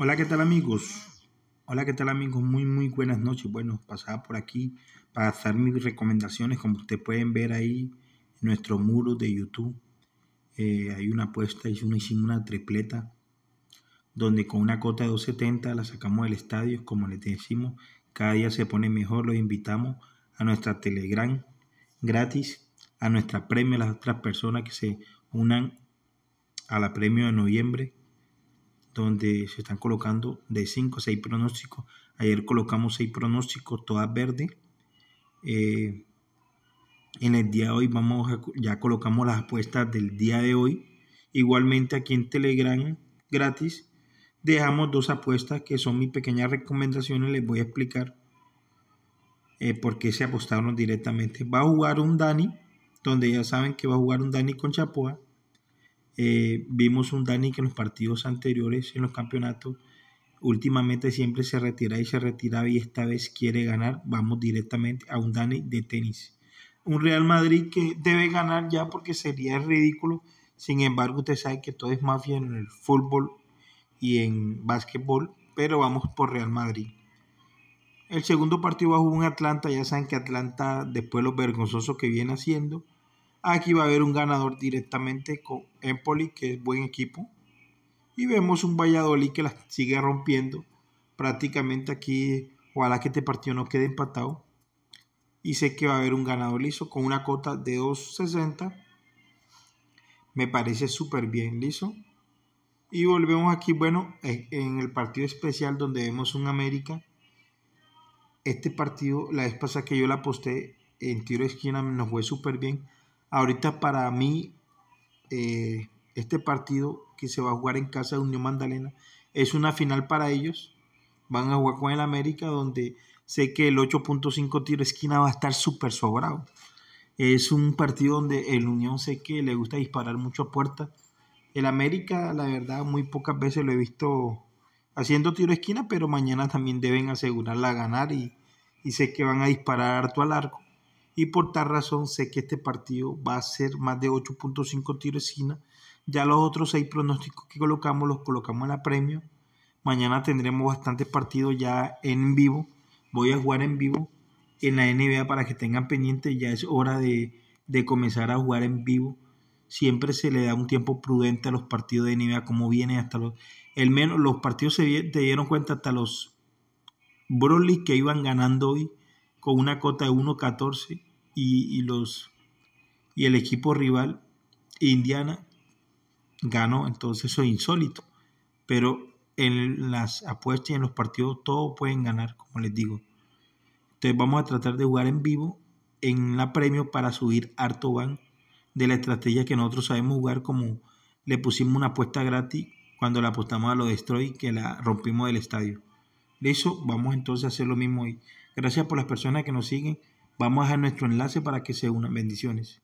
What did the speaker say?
Hola, ¿qué tal amigos? Hola, ¿qué tal amigos? Muy, muy buenas noches. Bueno, pasaba por aquí para hacer mis recomendaciones. Como ustedes pueden ver ahí en nuestro muro de YouTube, eh, hay una apuesta, hicimos una, tripleta, donde con una cota de 270 la sacamos del estadio. Como les decimos, cada día se pone mejor. Los invitamos a nuestra Telegram gratis, a nuestra premio, las otras personas que se unan a la premio de noviembre donde se están colocando de 5 a 6 pronósticos. Ayer colocamos 6 pronósticos, todas verdes. Eh, en el día de hoy vamos ya colocamos las apuestas del día de hoy. Igualmente aquí en Telegram gratis dejamos dos apuestas que son mis pequeñas recomendaciones. Les voy a explicar eh, por qué se apostaron directamente. Va a jugar un Dani, donde ya saben que va a jugar un Dani con Chapoa. Eh, vimos un Dani que en los partidos anteriores, en los campeonatos, últimamente siempre se retiraba y se retiraba y esta vez quiere ganar. Vamos directamente a un Dani de tenis. Un Real Madrid que debe ganar ya porque sería ridículo. Sin embargo, usted sabe que todo es mafia en el fútbol y en básquetbol, pero vamos por Real Madrid. El segundo partido va un Atlanta, ya saben que Atlanta, después de lo vergonzoso que viene haciendo, Aquí va a haber un ganador directamente con Empoli, que es buen equipo. Y vemos un Valladolid que la sigue rompiendo. Prácticamente aquí, ojalá que este partido no quede empatado. Y sé que va a haber un ganador liso con una cota de 2.60. Me parece súper bien liso. Y volvemos aquí, bueno, en el partido especial donde vemos un América. Este partido, la vez pasada que yo la aposté en tiro de esquina, nos fue súper bien. Ahorita para mí, eh, este partido que se va a jugar en casa de Unión Magdalena es una final para ellos. Van a jugar con el América, donde sé que el 8.5 tiro esquina va a estar súper sobrado. Es un partido donde el Unión sé que le gusta disparar mucho a puerta. El América, la verdad, muy pocas veces lo he visto haciendo tiro esquina, pero mañana también deben asegurarla a ganar y, y sé que van a disparar harto al arco y por tal razón sé que este partido va a ser más de 8.5 tiresina. Ya los otros seis pronósticos que colocamos los colocamos en la premio. Mañana tendremos bastantes partidos ya en vivo. Voy a jugar en vivo en la NBA para que tengan pendiente. Ya es hora de, de comenzar a jugar en vivo. Siempre se le da un tiempo prudente a los partidos de NBA, como viene hasta los. El menos, los partidos se dieron cuenta hasta los Broly que iban ganando hoy con una cota de 1.14 y, los, y el equipo rival, Indiana, ganó. Entonces eso es insólito. Pero en las apuestas y en los partidos todos pueden ganar, como les digo. Entonces vamos a tratar de jugar en vivo en la premio para subir harto van de la estrategia que nosotros sabemos jugar como le pusimos una apuesta gratis cuando la apostamos a lo Destroy que la rompimos del estadio. De eso vamos entonces a hacer lo mismo hoy. Gracias por las personas que nos siguen. Vamos a nuestro enlace para que se unan. Bendiciones.